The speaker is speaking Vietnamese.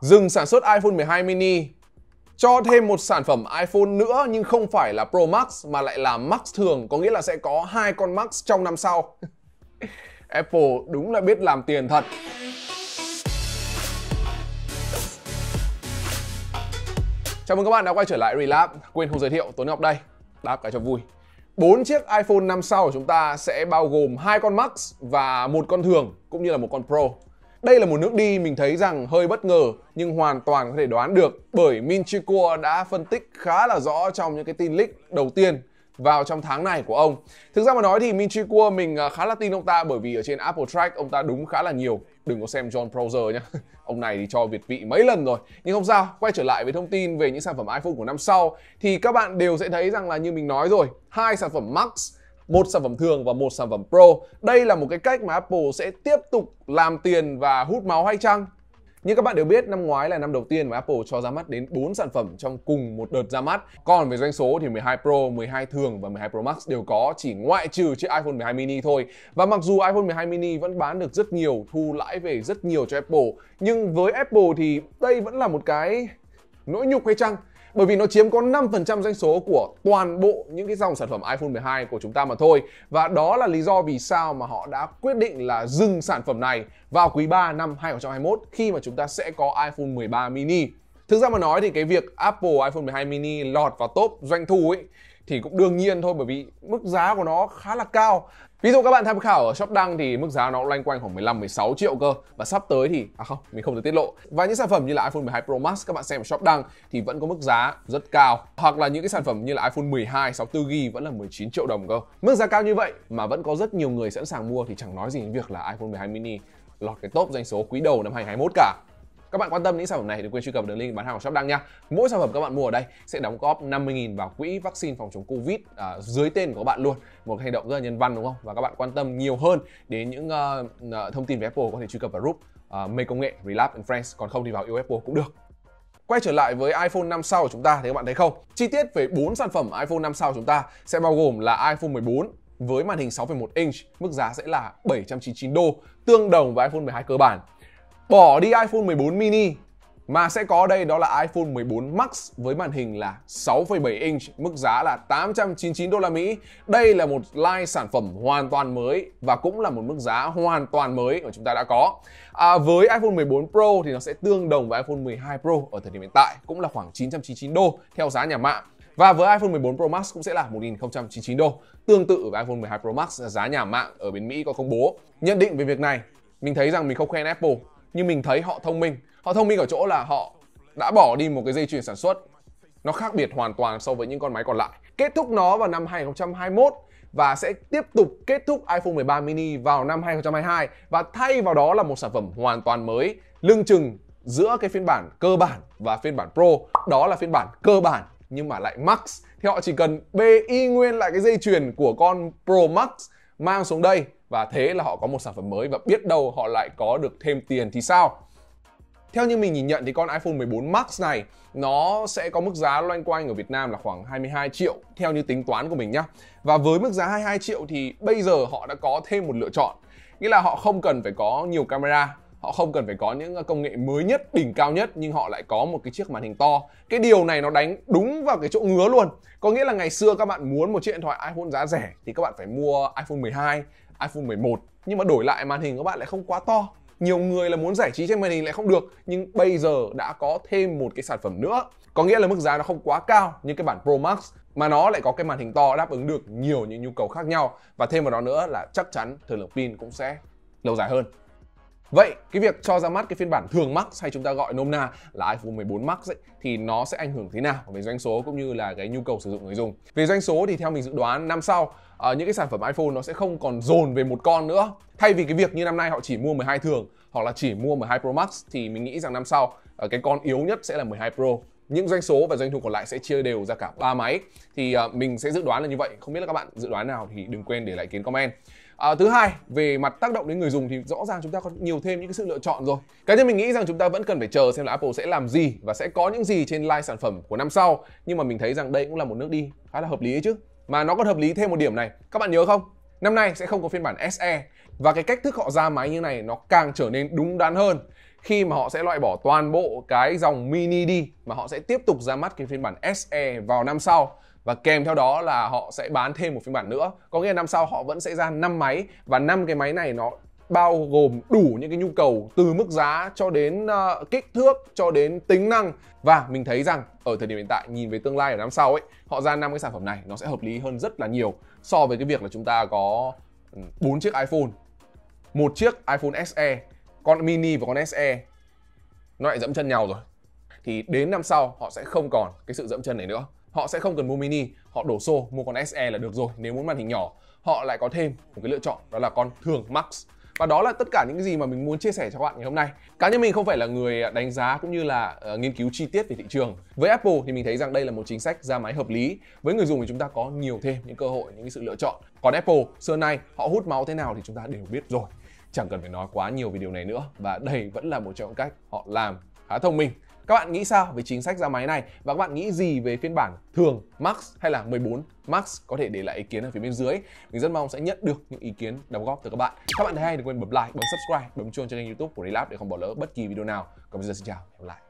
dừng sản xuất iPhone 12 mini cho thêm một sản phẩm iPhone nữa nhưng không phải là Pro Max mà lại là Max thường, có nghĩa là sẽ có hai con Max trong năm sau. Apple đúng là biết làm tiền thật. Chào mừng các bạn đã quay trở lại Relab. Quên không giới thiệu, Tuấn Ngọc đây. Đáp cả cho vui. Bốn chiếc iPhone năm sau của chúng ta sẽ bao gồm hai con Max và một con thường cũng như là một con Pro. Đây là một nước đi mình thấy rằng hơi bất ngờ nhưng hoàn toàn có thể đoán được bởi Min Chi Kuo đã phân tích khá là rõ trong những cái tin leak đầu tiên vào trong tháng này của ông. Thực ra mà nói thì Min Chi Kuo mình à, khá là tin ông ta bởi vì ở trên Apple Track ông ta đúng khá là nhiều. Đừng có xem John Prosser nhé, Ông này thì cho việt vị mấy lần rồi. Nhưng không sao, quay trở lại với thông tin về những sản phẩm iPhone của năm sau thì các bạn đều sẽ thấy rằng là như mình nói rồi, hai sản phẩm Max một sản phẩm thường và một sản phẩm pro. Đây là một cái cách mà Apple sẽ tiếp tục làm tiền và hút máu hay chăng? Như các bạn đều biết, năm ngoái là năm đầu tiên mà Apple cho ra mắt đến 4 sản phẩm trong cùng một đợt ra mắt. Còn về doanh số thì 12 Pro, 12 thường và 12 Pro Max đều có, chỉ ngoại trừ chiếc iPhone 12 mini thôi. Và mặc dù iPhone 12 mini vẫn bán được rất nhiều, thu lãi về rất nhiều cho Apple, nhưng với Apple thì đây vẫn là một cái nỗi nhục hay chăng? bởi vì nó chiếm có 5% doanh số của toàn bộ những cái dòng sản phẩm iPhone 12 của chúng ta mà thôi. Và đó là lý do vì sao mà họ đã quyết định là dừng sản phẩm này vào quý 3 năm 2021 khi mà chúng ta sẽ có iPhone 13 mini. Thực ra mà nói thì cái việc Apple iPhone 12 mini lọt vào top doanh thu ấy thì cũng đương nhiên thôi bởi vì mức giá của nó khá là cao. Ví dụ các bạn tham khảo ở shop đăng thì mức giá nó loanh quanh khoảng 15 16 triệu cơ và sắp tới thì à không, mình không được tiết lộ. Và những sản phẩm như là iPhone 12 Pro Max các bạn xem ở shop đăng thì vẫn có mức giá rất cao. Hoặc là những cái sản phẩm như là iPhone 12 64GB vẫn là 19 triệu đồng cơ. Mức giá cao như vậy mà vẫn có rất nhiều người sẵn sàng mua thì chẳng nói gì đến việc là iPhone 12 mini lọt cái top doanh số quý đầu năm 2021 cả. Các bạn quan tâm đến sản phẩm này đừng quên truy cập đường link bán hàng của shop đăng nha. Mỗi sản phẩm các bạn mua ở đây sẽ đóng góp 50.000 vào quỹ vaccine phòng chống Covid à, dưới tên của các bạn luôn. Một hành động rất là nhân văn đúng không? Và các bạn quan tâm nhiều hơn đến những uh, thông tin về Apple có thể truy cập vào group uh, ờ, Mây Công nghệ, Relab and Friends còn không thì vào yêu Apple cũng được. Quay trở lại với iPhone 5 sau của chúng ta thì các bạn thấy không? Chi tiết về 4 sản phẩm iPhone 5 sau của chúng ta sẽ bao gồm là iPhone 14 với màn hình 6,1 inch, mức giá sẽ là 799 đô, tương đồng với iPhone 12 cơ bản bỏ đi iPhone 14 mini mà sẽ có đây đó là iPhone 14 Max với màn hình là 6,7 inch, mức giá là 899 đô la Mỹ. Đây là một line sản phẩm hoàn toàn mới và cũng là một mức giá hoàn toàn mới mà chúng ta đã có. À, với iPhone 14 Pro thì nó sẽ tương đồng với iPhone 12 Pro ở thời điểm hiện tại, cũng là khoảng 999 đô theo giá nhà mạng. Và với iPhone 14 Pro Max cũng sẽ là 1099 đô, tương tự với iPhone 12 Pro Max giá nhà mạng ở bên Mỹ có công bố. Nhận định về việc này, mình thấy rằng mình không khen Apple nhưng mình thấy họ thông minh họ thông minh ở chỗ là họ đã bỏ đi một cái dây chuyền sản xuất nó khác biệt hoàn toàn so với những con máy còn lại kết thúc nó vào năm 2021 và sẽ tiếp tục kết thúc iPhone 13 mini vào năm 2022 và thay vào đó là một sản phẩm hoàn toàn mới lưng chừng giữa cái phiên bản cơ bản và phiên bản Pro đó là phiên bản cơ bản nhưng mà lại Max thì họ chỉ cần bê y nguyên lại cái dây chuyền của con Pro Max mang xuống đây và thế là họ có một sản phẩm mới và biết đâu họ lại có được thêm tiền thì sao theo như mình nhìn nhận thì con iPhone 14 Max này nó sẽ có mức giá loanh quanh ở Việt Nam là khoảng 22 triệu theo như tính toán của mình nhá. Và với mức giá 22 triệu thì bây giờ họ đã có thêm một lựa chọn. Nghĩa là họ không cần phải có nhiều camera, họ không cần phải có những ờ, công nghệ mới nhất, đỉnh cao nhất nhưng họ lại có một cái chiếc màn hình to. Cái điều này nó đánh đúng vào cái chỗ ngứa luôn. Có nghĩa là ngày xưa các bạn muốn một chiếc điện thoại iPhone giá rẻ thì các bạn phải mua iPhone 12 iPhone 11 nhưng mà đổi lại màn hình các bạn lại không quá to nhiều người là muốn giải trí trên màn hình lại không được nhưng bây giờ đã có thêm một cái sản phẩm nữa có nghĩa là mức giá nó không quá cao như cái bản Pro Max mà nó lại có cái màn hình to đáp ứng được nhiều những nhu cầu khác nhau và thêm vào đó nữa là chắc chắn thời lượng pin cũng sẽ lâu dài hơn Vậy cái việc cho ra mắt cái phiên bản thường Max hay chúng ta gọi nôm na là iPhone 14 Max ấy, thì nó sẽ ảnh hưởng thế nào về doanh số cũng như là cái nhu cầu sử dụng người dùng. Về doanh số thì theo mình dự đoán năm sau uh, những cái sản phẩm iPhone nó sẽ không còn dồn về một con nữa. Thay vì cái việc như năm nay họ chỉ mua 12 thường hoặc là chỉ mua 12 Pro Max thì mình nghĩ rằng năm sau uh, cái con yếu nhất sẽ là 12 Pro những doanh số và doanh thu còn lại sẽ chia đều ra cả ba máy thì uh, mình sẽ dự đoán là như vậy không biết là các bạn dự đoán nào thì đừng quên để lại kiến comment À, thứ hai về mặt tác động đến người dùng thì rõ ràng chúng ta có nhiều thêm những cái sự lựa chọn rồi cá nhân mình nghĩ rằng chúng ta vẫn cần phải chờ xem là apple sẽ làm gì và sẽ có những gì trên line sản phẩm của năm sau nhưng mà mình thấy rằng đây cũng là một nước đi khá là hợp lý ấy chứ mà nó còn hợp lý thêm một điểm này các bạn nhớ không năm nay sẽ không có phiên bản se và cái cách thức họ ra máy như này nó càng trở nên đúng đắn hơn khi mà họ sẽ loại bỏ toàn bộ cái dòng mini đi mà họ sẽ tiếp tục ra mắt cái phiên bản SE vào năm sau và kèm theo đó là họ sẽ bán thêm một phiên bản nữa. Có nghĩa là năm sau họ vẫn sẽ ra 5 máy và năm cái máy này nó bao gồm đủ những cái nhu cầu từ mức giá cho đến uh, kích thước cho đến tính năng và mình thấy rằng ở thời điểm hiện tại nhìn về tương lai ở năm sau ấy họ ra năm cái sản phẩm này nó sẽ hợp lý hơn rất là nhiều so với cái việc là chúng ta có ừ, bốn chiếc iPhone một chiếc iPhone SE con mini và con SE nó lại dẫm chân nhau rồi thì đến năm sau họ sẽ không còn cái sự dẫm chân này nữa họ sẽ không cần mua mini họ đổ xô mua con SE là được rồi nếu muốn màn hình nhỏ họ lại có thêm một cái lựa chọn đó là con thường Max và đó là tất cả những gì mà mình muốn chia sẻ cho các bạn ngày hôm nay cá nhân mình không phải là người đánh giá cũng như là uh, nghiên cứu chi tiết về thị trường với apple thì mình thấy rằng đây là một chính sách ra máy hợp lý với người dùng thì chúng ta có nhiều thêm những cơ hội những cái sự lựa chọn còn apple xưa nay họ hút máu thế nào thì chúng ta đều biết rồi chẳng cần phải nói quá nhiều về điều này nữa và đây vẫn là một trong những cách họ làm khá thông minh các bạn nghĩ sao về chính sách ra máy này và các bạn nghĩ gì về phiên bản thường Max hay là 14 Max có thể để lại ý kiến ở phía bên dưới. Mình rất mong sẽ nhận được những ý kiến đóng góp từ các bạn. Các bạn thấy hay đừng quên bấm like, bấm subscribe, bấm chuông cho kênh YouTube của Relab để không bỏ lỡ bất kỳ video nào. Còn bây giờ xin chào và hẹn gặp lại.